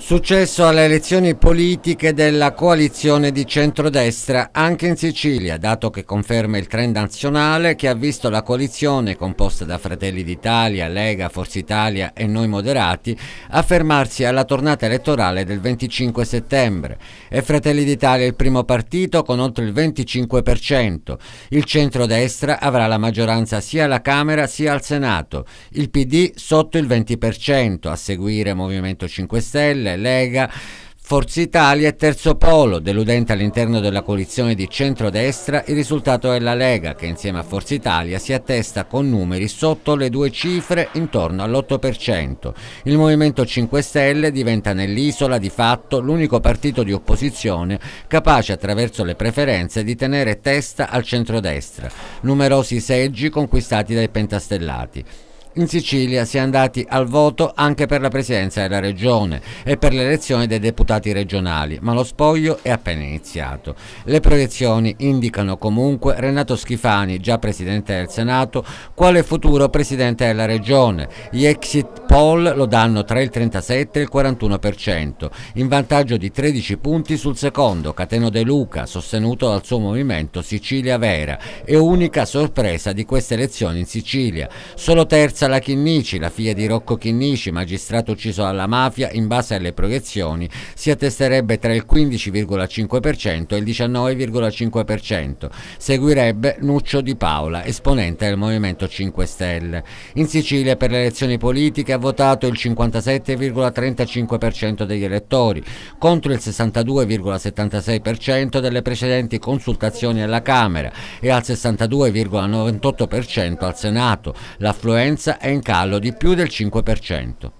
Successo alle elezioni politiche della coalizione di centrodestra anche in Sicilia, dato che conferma il trend nazionale che ha visto la coalizione composta da Fratelli d'Italia, Lega, Forza Italia e Noi Moderati affermarsi alla tornata elettorale del 25 settembre. È Fratelli d'Italia è il primo partito con oltre il 25%. Il centrodestra avrà la maggioranza sia alla Camera sia al Senato. Il PD sotto il 20%, a seguire Movimento 5 Stelle, Sile, Lega, Forza Italia e Terzo Polo. Deludente all'interno della coalizione di centrodestra, il risultato è la Lega, che insieme a Forza Italia si attesta con numeri sotto le due cifre, intorno all'8%. Il Movimento 5 Stelle diventa nell'isola di fatto l'unico partito di opposizione capace attraverso le preferenze di tenere testa al centrodestra. Numerosi seggi conquistati dai pentastellati. In Sicilia si è andati al voto anche per la presidenza della regione e per l'elezione dei deputati regionali, ma lo spoglio è appena iniziato. Le proiezioni indicano comunque Renato Schifani, già presidente del Senato, quale futuro presidente della regione. Gli exit poll lo danno tra il 37 e il 41%, in vantaggio di 13 punti sul secondo, Cateno De Luca, sostenuto dal suo movimento Sicilia Vera, e unica sorpresa di queste elezioni in Sicilia. Solo terza Marzala Chinnici, la figlia di Rocco Chinnici, magistrato ucciso dalla mafia, in base alle proiezioni si attesterebbe tra il 15,5% e il 19,5%. Seguirebbe Nuccio Di Paola, esponente del Movimento 5 Stelle. In Sicilia per le elezioni politiche ha votato il 57,35% degli elettori, contro il 62,76% delle precedenti consultazioni alla Camera e al 62,98% al Senato. L'affluenza è in calo di più del 5%.